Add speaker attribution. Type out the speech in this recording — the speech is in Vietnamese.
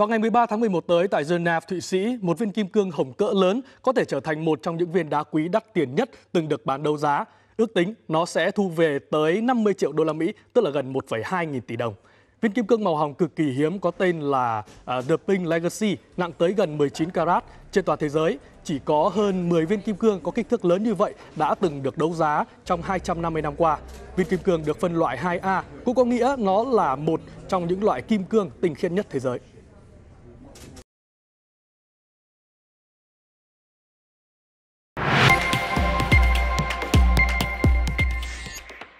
Speaker 1: Vào ngày 13 tháng 11 tới tại Geneva, Thụy Sĩ, một viên kim cương hồng cỡ lớn có thể trở thành một trong những viên đá quý đắt tiền nhất từng được bán đấu giá. Ước tính nó sẽ thu về tới 50 triệu đô la Mỹ, tức là gần 1,2 nghìn tỷ đồng. Viên kim cương màu hồng cực kỳ hiếm có tên là à, The Pink Legacy, nặng tới gần 19 carat. Trên toàn thế giới, chỉ có hơn 10 viên kim cương có kích thước lớn như vậy đã từng được đấu giá trong 250 năm qua. Viên kim cương được phân loại 2A, cũng có nghĩa nó là một trong những loại kim cương tinh khiết nhất thế
Speaker 2: giới.